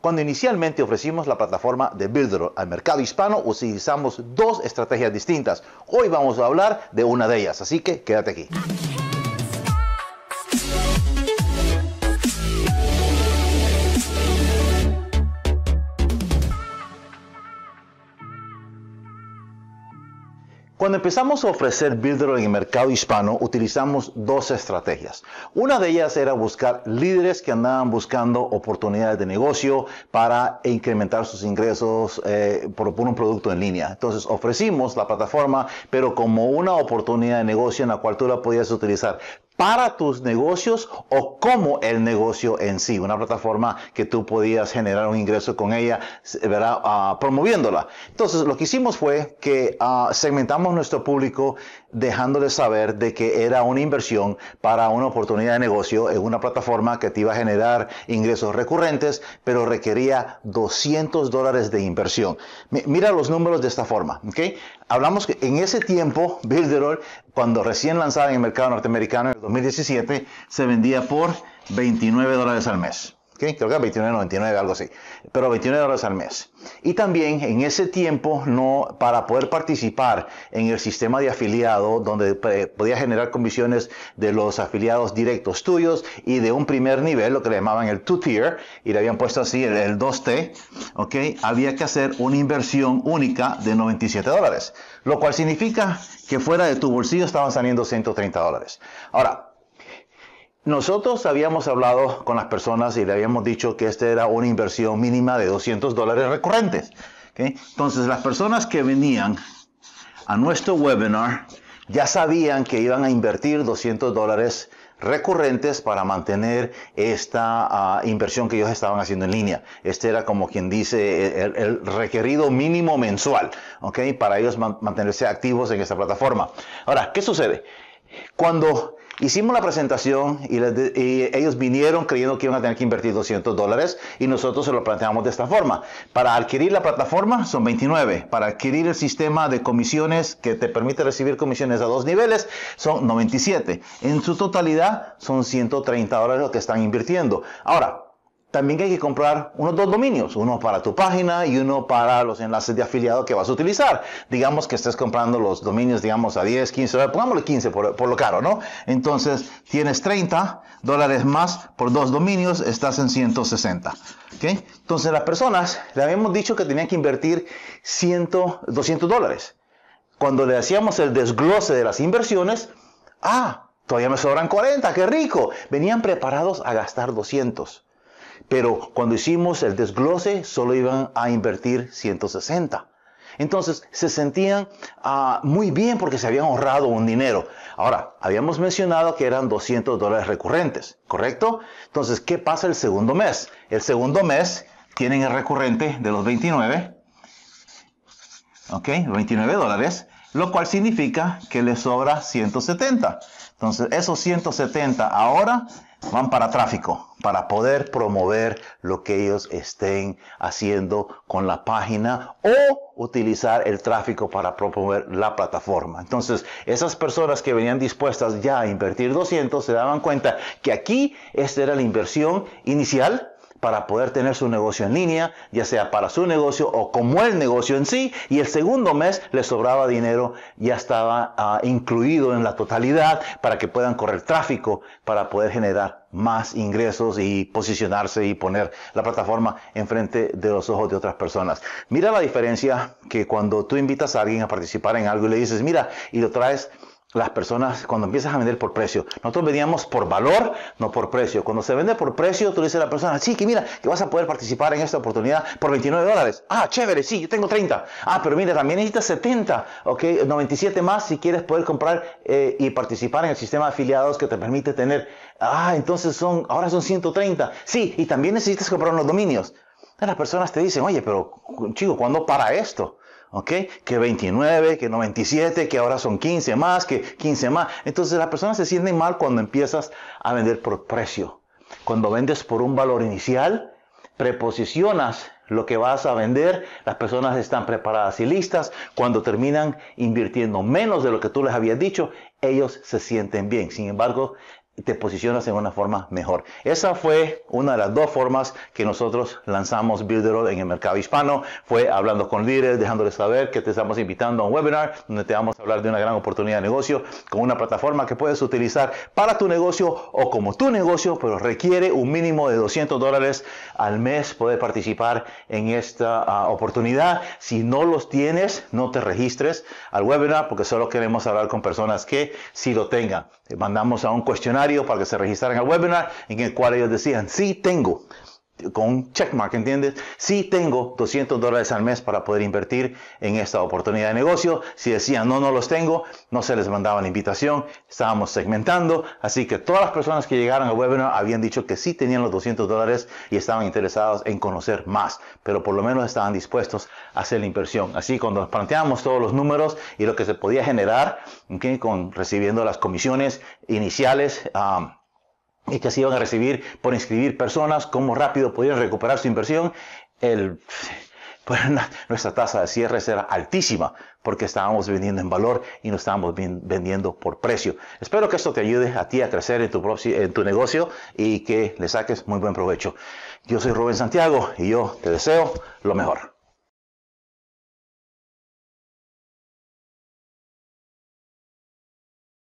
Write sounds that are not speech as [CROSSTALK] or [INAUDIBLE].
Cuando inicialmente ofrecimos la plataforma de Builder al mercado hispano, utilizamos dos estrategias distintas. Hoy vamos a hablar de una de ellas, así que quédate aquí. Cuando empezamos a ofrecer Builder en el mercado hispano, utilizamos dos estrategias. Una de ellas era buscar líderes que andaban buscando oportunidades de negocio para incrementar sus ingresos eh, por un producto en línea. Entonces ofrecimos la plataforma, pero como una oportunidad de negocio en la cual tú la podías utilizar para tus negocios o como el negocio en sí, una plataforma que tú podías generar un ingreso con ella, ¿verdad? Ah, promoviéndola. Entonces, lo que hicimos fue que ah, segmentamos nuestro público dejándoles saber de que era una inversión para una oportunidad de negocio en una plataforma que te iba a generar ingresos recurrentes, pero requería 200 dólares de inversión. Mira los números de esta forma, ¿ok? hablamos que en ese tiempo, Builderall, cuando recién lanzada en el mercado norteamericano en el 2017, se vendía por 29 dólares al mes creo que 29.99, algo así, pero 29 dólares al mes. Y también en ese tiempo, no, para poder participar en el sistema de afiliado, donde eh, podía generar comisiones de los afiliados directos tuyos y de un primer nivel, lo que le llamaban el two-tier, y le habían puesto así el, 2T, ¿okay? había que hacer una inversión única de 97 dólares, lo cual significa que fuera de tu bolsillo estaban saliendo 130 dólares. Ahora, nosotros habíamos hablado con las personas y le habíamos dicho que esta era una inversión mínima de 200 dólares recurrentes. Entonces las personas que venían a nuestro webinar ya sabían que iban a invertir 200 dólares recurrentes para mantener esta ah, inversión que ellos estaban haciendo en línea. Este era como quien dice eh, el, requerido mínimo mensual, ¿ok? Para ellos mantenerse activos en esta plataforma. Ahora, ¿qué sucede? Cuando Hicimos la presentación y, ellos vinieron creyendo que iban a tener que invertir 200 dólares y nosotros se lo planteamos de esta forma. Para adquirir la plataforma son 29, para adquirir el sistema de comisiones que te permite recibir comisiones a dos niveles son 97. En su totalidad son 130 dólares lo que están invirtiendo. Ahora, también hay que comprar unos dos dominios, uno para tu página y uno para los enlaces de afiliado que vas a utilizar. Digamos que estés comprando los dominios, digamos, a 10, 15 dólares, pongámosle 15 por, lo caro, ¿no? Entonces tienes 30 dólares más por dos dominios, estás en 160. ¿ok? Entonces las personas le habíamos dicho que tenían que invertir 100, 200 dólares. Cuando le hacíamos el desglose de las inversiones, ah, todavía me sobran 40, qué rico. Venían preparados a gastar 200. Pero cuando hicimos el desglose, solo iban a invertir 160. Entonces se sentían ah, muy bien porque se habían ahorrado un dinero. Ahora, habíamos mencionado que eran 200 dólares recurrentes, ¿correcto? Entonces, ¿qué pasa el segundo mes? El segundo mes tienen el recurrente de los 29, ¿ok? 29 dólares lo cual significa que les sobra 170. Entonces, esos 170 ahora van para tráfico, para poder promover lo que ellos estén haciendo con la página o utilizar el tráfico para promover la plataforma. Entonces, esas personas que venían dispuestas ya a invertir 200 se daban cuenta que aquí esta era la inversión inicial para poder tener su negocio en línea, ya sea para su negocio o como el negocio en sí. Y el segundo mes le sobraba dinero, ya estaba ah, incluido en la totalidad para que puedan correr tráfico, para poder generar más ingresos y posicionarse y poner la plataforma enfrente de los ojos de otras personas. Mira la diferencia que cuando tú invitas a alguien a participar en algo y le dices, mira, y lo traes las personas cuando empiezas a vender por precio. Nosotros vendíamos por valor, no por precio. Cuando se vende por precio, tú le dices a la persona, sí, que mira, que vas a poder participar en esta oportunidad por 29 dólares. Ah, chévere, sí, yo tengo 30. Ah, pero mira, también necesitas 70, ok, 97 más si quieres poder comprar eh, y participar en el sistema de afiliados que te permite tener. Ah, entonces son, ahora son 130. Sí, y también necesitas comprar unos dominios. Las personas te dicen, oye, pero chico, ¿cuándo para esto? ¿ok? Que 29, que 97, que ahora son 15 más, que 15 más. Entonces las personas se sienten mal cuando empiezas a vender por precio. Cuando vendes por un valor inicial, preposicionas lo que vas a vender, las personas están preparadas y listas. Cuando terminan invirtiendo menos de lo que tú les habías dicho, ellos se sienten bien. Sin embargo, te posicionas en una forma mejor. Esa fue una de las dos formas que nosotros lanzamos Builderall en el mercado hispano. Fue hablando con líderes, dejándoles saber que te estamos invitando a un webinar donde te vamos a hablar de una gran oportunidad de negocio con una plataforma que puedes utilizar para tu negocio o como tu negocio, pero requiere un mínimo de 200 dólares al mes poder participar en esta ah, oportunidad. Si no los tienes, no te registres al webinar porque solo queremos hablar con personas que sí si lo tengan. Te eh, mandamos a un cuestionario para que se registraran al webinar en el cual ellos decían, sí tengo, con un checkmark, ¿entiendes? si tengo 200 dólares al mes para poder invertir en esta oportunidad de negocio. Si decían no, no los tengo, no se les mandaba la invitación, estábamos segmentando, así que todas las personas que llegaron al webinar habían dicho que sí tenían los 200 dólares y estaban interesados en conocer más, pero por lo menos estaban dispuestos a hacer la inversión. Así cuando planteamos todos los números y lo que se podía generar con recibiendo las comisiones iniciales, y que así iban a recibir por inscribir personas, cómo rápido podían recuperar su inversión. El, pues, [LAUGHS] nuestra tasa de cierre era altísima porque estábamos vendiendo en valor y no estábamos vendiendo por precio. Espero que esto te ayude a ti a crecer en tu, en tu negocio y que le saques muy buen provecho. Yo soy Rubén Santiago y yo te deseo lo mejor.